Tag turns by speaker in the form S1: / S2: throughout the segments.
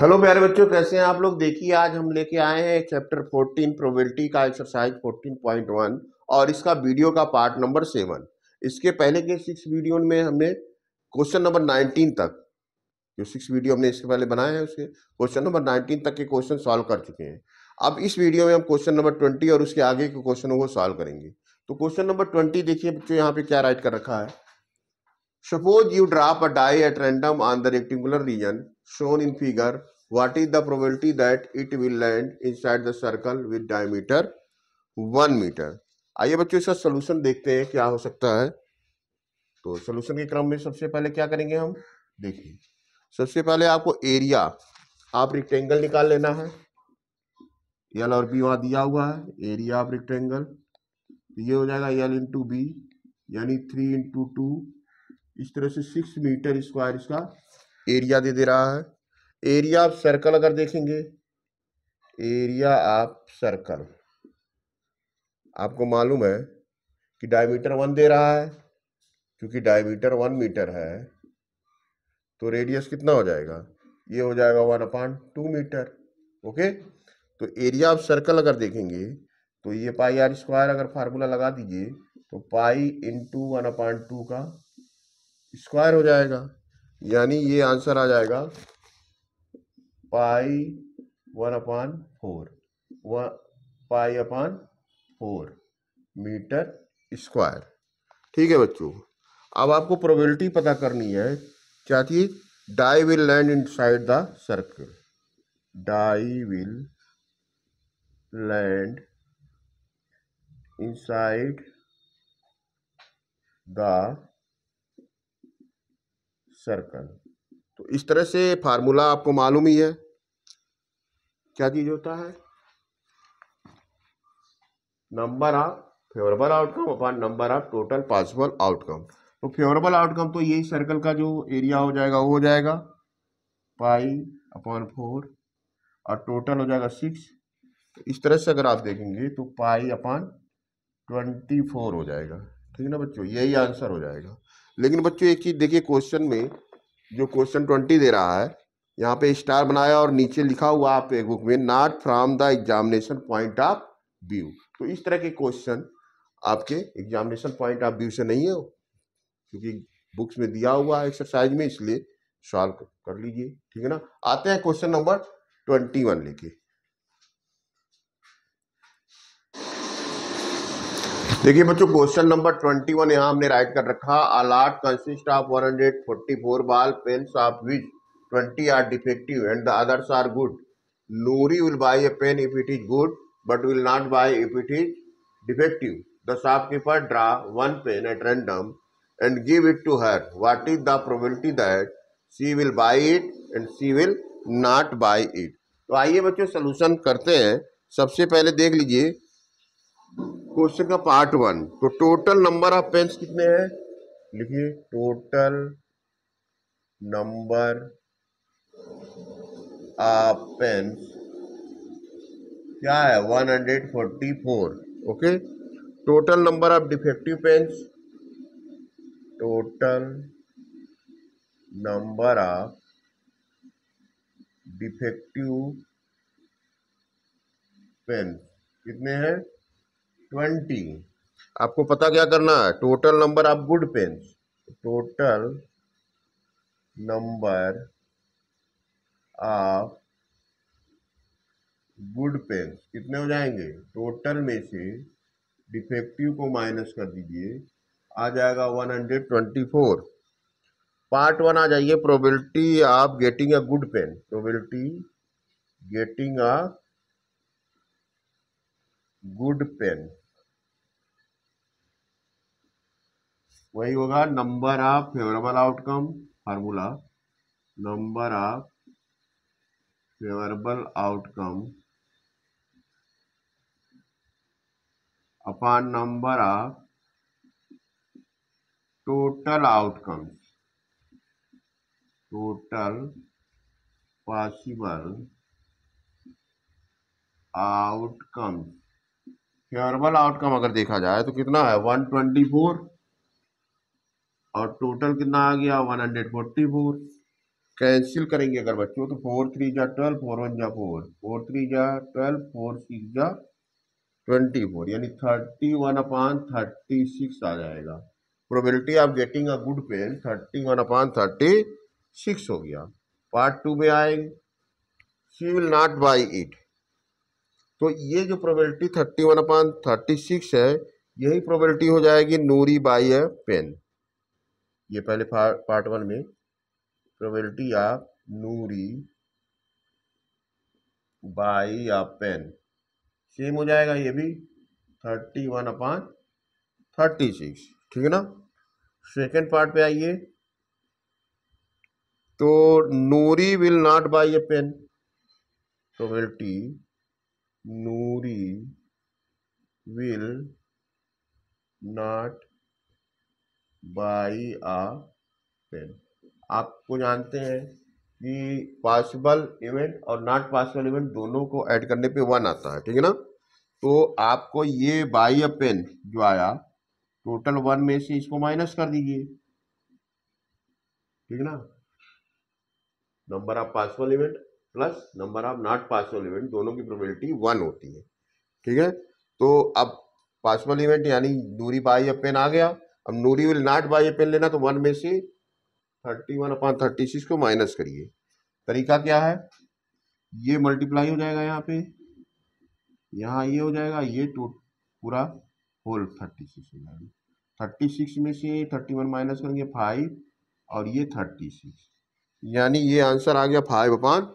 S1: Hello प्यारे बच्चों कैसे हैं आप लोग देखिए आज हम लेके आए हैं चैप्टर 14 प्रोबेबिलिटी का एक्सरसाइज 14.1 और इसका वीडियो का पार्ट नंबर सेवन इसके पहले के सिक्स वीडियो में हमने क्वेश्चन नंबर 19 तक जो सिक्स वीडियो हमने इसके पहले बनाए हैं उसके क्वेश्चन नंबर 19 तक के क्वेश्चन सॉल्व कर चुके हैं अब इस वीडियो में हम क्वेश्चन नंबर ट्वेंटी और उसके आगे के क्वेश्चनों को सॉल्व करेंगे तो क्वेश्चन नंबर ट्वेंटी देखिए बच्चों यहाँ पे क्या राइट कर रखा है suppose you drop a die at random on the rectangular region shown in figure, what is the probability that it will land inside the circle with diameter 1 meter? आइए बच्चों इसका सोल्यूशन देखते हैं क्या हो सकता है तो सोल्यूशन के क्रम में सबसे पहले क्या करेंगे हम देखिए सबसे पहले आपको एरिया आप रिक्टेंगल निकाल लेना है एल और बी वहां दिया हुआ है एरिया ऑफ रेक्टेंगल ये हो जाएगा एल इंटू बी यानी थ्री इंटू टू इस तरह से सिक्स मीटर स्क्वायर इसका एरिया दे दे रहा है एरिया ऑफ सर्कल अगर देखेंगे एरिया ऑफ सर्कल आपको मालूम है कि डायमीटर वन दे रहा है क्योंकि डायमीटर वन मीटर है तो रेडियस कितना हो जाएगा ये हो जाएगा one upon two metre okay तो एरिया ऑफ सर्कल अगर देखेंगे तो ये पाई आर स्क्वायर अगर फार्मूला लगा दीजिए तो pi into one upon two का स्क्वायर हो जाएगा यानी ये आंसर आ जाएगा पाई वन अपान फोर व pi upon four metre square ठीक है बच्चों अब आपको प्रोबेबिलिटी पता करनी है क्या थी die will land inside the circle die will land inside the circle तो इस तरह से फार्मूला आपको मालूम ही है क्या चीज होता है number of favourable outcome upon number of total possible outcome तो फेवरेबल आउटकम तो यही सर्कल का जो एरिया हो जाएगा वो हो जाएगा पाई अपॉन फोर और टोटल हो जाएगा सिक्स तो इस तरह से अगर आप देखेंगे तो पाई अपॉन ट्वेंटी फोर हो जाएगा ठीक है ना बच्चों यही आंसर हो जाएगा लेकिन बच्चों एक चीज़ देखिए क्वेश्चन में जो क्वेश्चन ट्वेंटी दे रहा है यहाँ पे स्टार बनाया और नीचे लिखा हुआ आप एक बुक में not from the examination point of view तो इस तरह के क्वेश्चन आपके एग्जामिनेशन पॉइंट ऑफ व्यू से नहीं है क्योंकि बुक्स में दिया हुआ है एक्सरसाइज में इसलिए सॉल्व कर लीजिए ठीक है ना आते हैं क्वेश्चन नंबर ट्वेंटी वन लेके देखिए बच्चों क्वेश्चन नंबर ट्वेंटी वन यहाँ हमने राइट कर रखा a lot consist of one hundred forty four ball pen of which twenty are defective and the others are good Nuri will buy a pen if it is good but will not buy if it is defective the shopkeeper draw one pen at random and give it to her what is the probability that she will buy it and she will not buy it तो आइए बच्चों solution करते हैं सबसे पहले देख लीजिए question का पार्ट वन तो टोटल नंबर ऑफ पेंस कितने हैं लिखिए टोटल नंबर ऑफ पेंस क्या है 144 okay total number of defective pens total number of defective pen कितने हैं ट्वेंटी आपको पता क्या करना है total number of good pen total number of good pen कितने हो जाएंगे टोटल में से डिफेक्टिव को माइनस कर दीजिए आ जाएगा one hundred twenty four part one आ जाइए probability of getting a good pen probability getting a good pen वही होगा number of favourable outcome formula number of favourable outcome upon number of total outcomes total possible outcome favourable outcome अगर देखा जाए तो कितना है 124 और टोटल कितना आ गया one hundred forty four cancel करेंगे अगर बच्चों तो फोर थ्री जा ट्वेल्व फोर वन जा फोर फोर थ्री जा ट्वेल्व फोर सिक्स जा ट्वेंटी फोर यानी thirty one upon thirty six आ जाएगा probability of getting a good pen thirty one upon thirty six हो गया पार्ट टू में आएंगे she will not buy it तो ये जो probability thirty one upon thirty six है यही प्रोबेबिलिटी हो जाएगी नूरी बाई ए पेन ये पहले पार्ट वन में probability of Nuri buy a pen same हो जाएगा ये भी thirty one upon thirty six ठीक है ना सेकेंड पार्ट पे आइए तो Nuri will not buy a pen probability Nuri will not buy a pen आपको जानते हैं कि पॉसिबल इवेंट और नॉट पॉसिबल इवेंट दोनों को ऐड करने पे वन आता है ठीक है ना तो आपको ये बाई अ पेन जो आया टोटल वन में से इसको माइनस कर दीजिए ठीक है ना number of possible event plus number of not possible event दोनों की प्रोबेबिलिटी वन होती है ठीक है तो अब पॉसिबल इवेंट यानी दूरी बाई अ पेन आ गया अब Nuri will not buy a pen लेना तो वन में से thirty one upon thirty six को माइनस करिए तरीका क्या है ये मल्टीप्लाई हो जाएगा यहाँ पे यहाँ ये हो जाएगा ये तो पूरा होल थर्टी सिक्स हो जाएगा थर्टी सिक्स में से थर्टी वन माइनस करेंगे फाइव और ये थर्टी सिक्स यानी ये आंसर आ गया फाइव अपॉन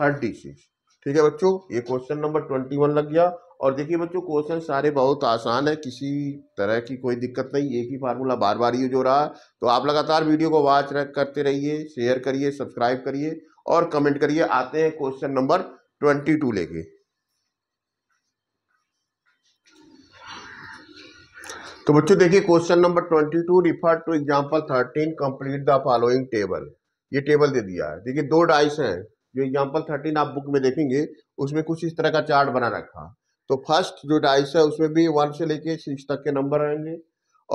S1: थर्टी सिक्स ठीक है बच्चों ये क्वेश्चन नंबर ट्वेंटी वन लग गया और देखिए बच्चों क्वेश्चन सारे बहुत आसान है किसी तरह की कोई दिक्कत नहीं एक ही फार्मूला बार बार यूज हो रहा है तो आप लगातार वीडियो को वॉच करते रहिए शेयर करिए सब्सक्राइब करिए और कमेंट करिए आते हैं क्वेश्चन नंबर ट्वेंटी टू लेके तो बच्चों देखिए question number twenty two refer to example thirteen complete the following table ये टेबल दे दिया है देखिए दो डाइस हैं जो एग्जाम्पल थर्टीन आप बुक में देखेंगे उसमें कुछ इस तरह का चार्ट बना रखा तो फर्स्ट जो डाइस है उसमें भी वन से लेके सिक्स तक के नंबर रहेंगे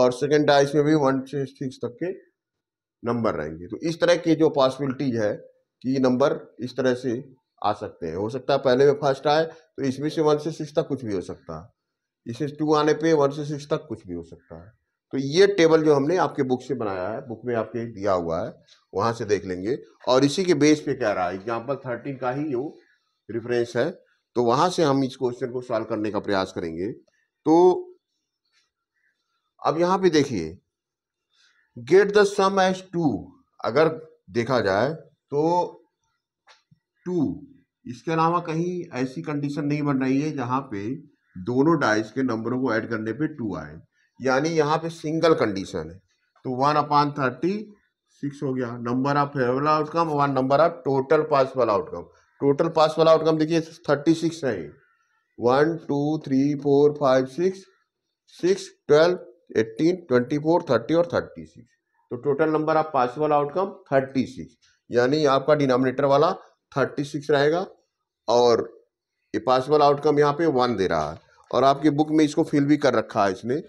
S1: और सेकेंड डाइस में भी वन से सिक्स तक के नंबर रहेंगे तो इस तरह की जो पॉसिबिलिटीज है कि नंबर इस तरह से आ सकते हैं हो सकता है पहले में फर्स्ट आए तो इसमें से वन से सिक्स तक कुछ भी हो सकता है इसमें टू आने पे वन से सिक्स तक कुछ भी हो सकता है तो ये टेबल जो हमने आपके बुक से बनाया है बुक में आपके दिया हुआ है वहाँ से देख लेंगे और इसी के बेस पे कह रहा है एग्जाम्पल थर्टीन का ही वो रिफरेंस है तो वहां से हम इस क्वेश्चन को सॉल्व करने का प्रयास करेंगे तो अब यहां पे देखिए get the sum as two अगर देखा जाए तो टू इसके अलावा कहीं ऐसी कंडीशन नहीं बन रही है जहां पे दोनों डाइस के नंबरों को ऐड करने पे टू आए यानी यहां पे सिंगल कंडीशन है तो वन अपान थर्टी सिक्स हो गया number of favourable outcome one number of total possible outcome total पास वाला आउटकम देखिए थर्टी सिक्स है one two three four five six six twelve eighteen twenty four thirty और thirty six तो total number of पास वाला outcome thirty six यानी आपका डिनोमिनेटर वाला थर्टी सिक्स रहेगा और ये वाला आउटकम यहाँ पे वन दे रहा है और आपकी बुक में इसको फिल भी कर रखा है इसने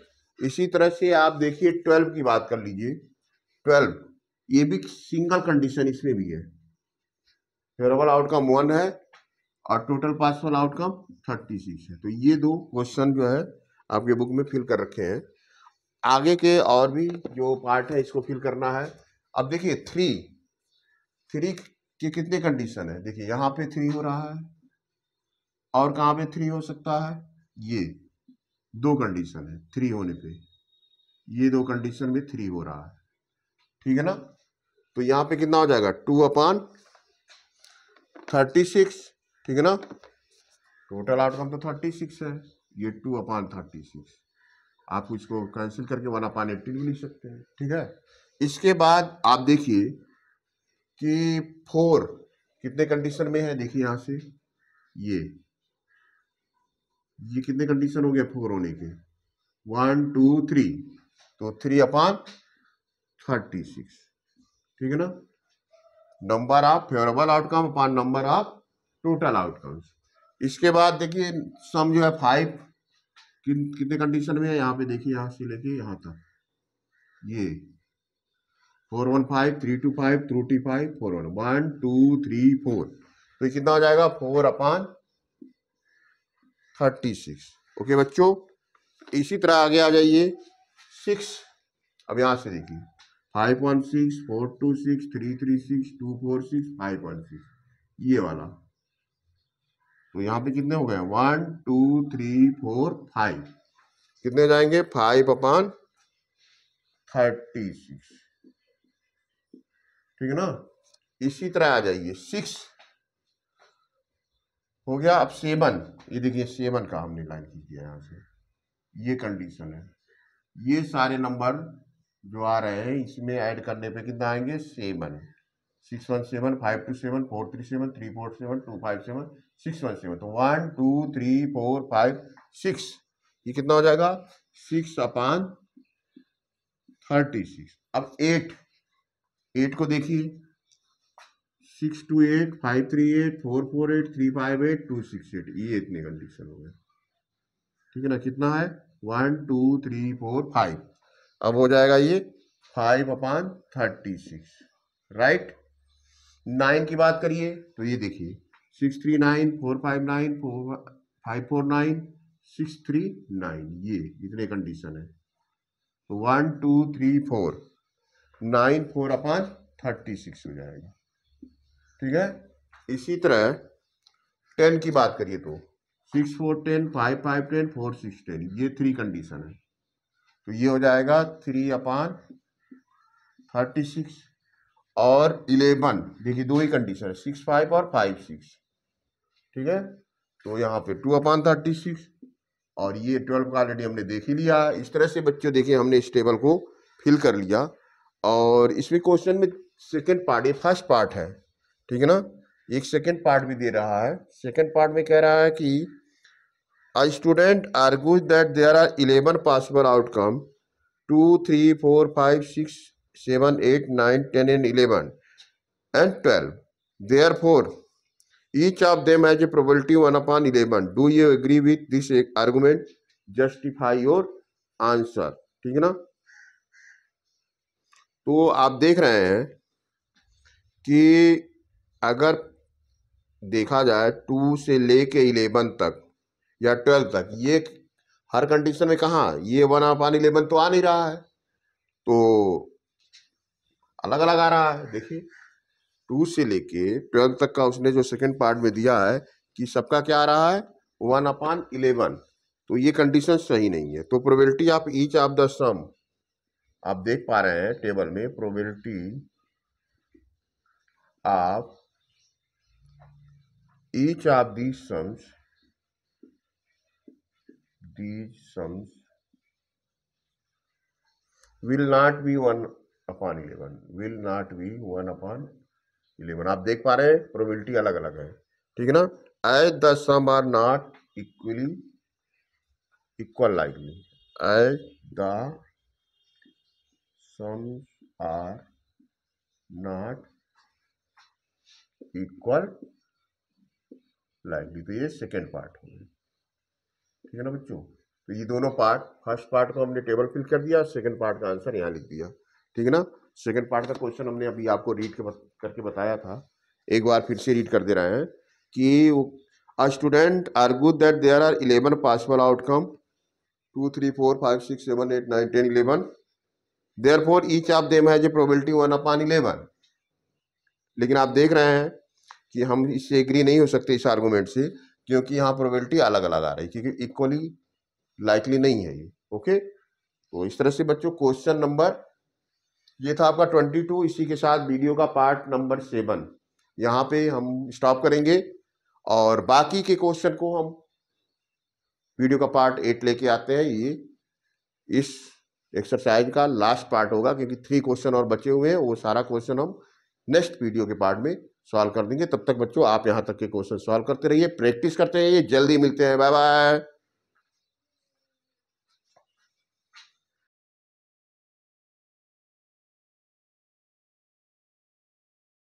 S1: इसी तरह से आप देखिए ट्वेल्व की बात कर लीजिए ट्वेल्व ये भी सिंगल कंडीशन इसमें भी है फेवरेबल आउटकम वन है और total possible outcome thirty six है तो ये दो क्वेश्चन जो है आपके बुक में फिल कर रखे हैं आगे के और भी जो पार्ट है इसको फिल करना है अब देखिए थ्री थ्री के कितने कंडीशन है देखिए यहाँ पे थ्री हो रहा है और कहाँ पे थ्री हो सकता है ये दो कंडीशन है थ्री होने पे ये दो कंडीशन में थ्री हो रहा है ठीक है ना तो यहाँ पे कितना हो जाएगा टू अपान थर्टी सिक्स ठीक है ना टोटल आउटकम तो थर्टी सिक्स है ये टू अपान थर्टी सिक्स आप इसको कैंसिल करके वन अपान एट्टीन भी लिख सकते हैं ठीक है इसके बाद आप देखिए कि फोर कितने कंडीशन में है देखिए यहाँ से ये ये कितने कंडीशन हो गए फोर होने के वन टू थ्री तो थ्री अपान थर्टी सिक्स ठीक है ना number of favourable outcome upon number of total outcomes इसके बाद देखिए सम जो है फाइव किन कितने कंडीशन में है यहाँ पे देखिए यहाँ से लेके यहाँ तक ये four one five three two five three two five four one one two three four तो ये कितना हो जाएगा four upon thirty six okay बच्चों इसी तरह आगे आ जाइए सिक्स अब यहाँ से देखिए five one six four two six three three six two four six five one six ये वाला तो यहाँ पे कितने हो गए one two three four five कितने जाएंगे फाइव अपान थर्टी सिक्स ठीक है ना इसी तरह आ जाइए सिक्स हो गया अब सेवन ये देखिए सेवन का हमने लाइन खींच दिया यहाँ से ये कंडीशन है ये सारे नंबर जो आ रहे हैं इसमें ऐड करने पे कितना आएंगे seven six one seven five two seven four three seven three four seven two five seven six one seven तो one two three four five six ये कितना हो जाएगा सिक्स अपान थर्टी सिक्स अब एट एट को देखिए six two eight five three eight four four eight three five eight two six eight ये इतने कंडीशन हो गए ठीक है ना कितना है one two three four five अब हो जाएगा ये five upon thirty six right nine की बात करिए तो ये देखिए six three nine four five nine four five four nine six three nine ये इतने कंडीशन है तो one two three four nine four upon thirty six हो जाएगा ठीक है इसी तरह टेन की बात करिए तो six four ten five five ten four six ten ये थ्री कंडीशन है तो ये हो जाएगा थ्री अपान थर्टी सिक्स और इलेवन देखिए दो ही कंडीशन है सिक्स फाइव और फाइव सिक्स ठीक है तो यहाँ पे टू अपान थर्टी सिक्स और ये ट्वेल्व का ऑलरेडी हमने देख ही लिया इस तरह से बच्चों देखिए हमने इस टेबल को फिल कर लिया और इसमें क्वेश्चन में सेकेंड पार्ट ये फर्स्ट पार्ट है ठीक है ना एक सेकेंड पार्ट भी दे रहा है सेकेंड पार्ट में कह रहा है कि A student argues that there are eleven possible outcomes two, three, four, five, six, seven, eight, nine, ten, and eleven, and twelve. Therefore, each of them has a probability one upon eleven. Do you agree with this argument? Justify your answer. ठीक है ना तो आप देख रहे हैं कि अगर देखा जाए टू से लेके इलेवन तक या ट्वेल्थ तक ये हर कंडीशन में कहाँ ये वन ऑफ आन इलेवन तो आ नहीं रहा है तो अलग अलग आ रहा है देखिए टू से लेके ट्वेल्थ तक का उसने जो सेकंड पार्ट में दिया है कि सबका क्या आ रहा है वन अपान इलेवन तो ये कंडीशन सही नहीं है तो probability of each of the sum आप देख पा रहे हैं टेबल में probability of each of the sums these sums will not be 1 upon 11 will not be 1 upon 11 आप देख पा रहे हैं प्रोबेबिलिटी अलग अलग है ठीक है ना as the sum are not equally equal likely as the sums are not equal likely तो ये सेकेंड पार्ट होगी ठीक है ना बच्चों तो ये दोनों पार्ट फर्स्ट पार्ट को हमने टेबल फिल कर दिया सेकंड पार्ट का आंसर यहाँ लिख दिया ठीक है ना सेकंड पार्ट का क्वेश्चन हमने अभी आपको रीड के बत, करके बताया था एक बार फिर से रीड कर दे रहे हैं कि a student good that there are eleven possible outcome two three four five six seven eight nine ten eleven therefore each of them has a probability one upon eleven लेकिन आप देख रहे हैं कि हम इससे एग्री नहीं हो सकते इस आर्गूमेंट से क्योंकि यहाँ प्रोबेबिलिटी अलग अलग आ रही है क्योंकि इक्वली लाइकली नहीं है ये ओके तो इस तरह से बच्चों क्वेश्चन नंबर ये था आपका ट्वेंटी टू इसी के साथ वीडियो का पार्ट नंबर सेवन यहाँ पे हम स्टॉप करेंगे और बाकी के क्वेश्चन को हम वीडियो का पार्ट एट लेके आते हैं ये इस एक्सरसाइज का लास्ट पार्ट होगा क्योंकि थ्री क्वेश्चन और बचे हुए हैं वो सारा क्वेश्चन हम नेक्स्ट वीडियो के पार्ट में सॉल्व कर देंगे तब तक बच्चों आप यहाँ तक के क्वेश्चन सॉल्व करते रहिए प्रैक्टिस करते रहिए जल्दी मिलते हैं बाय बाय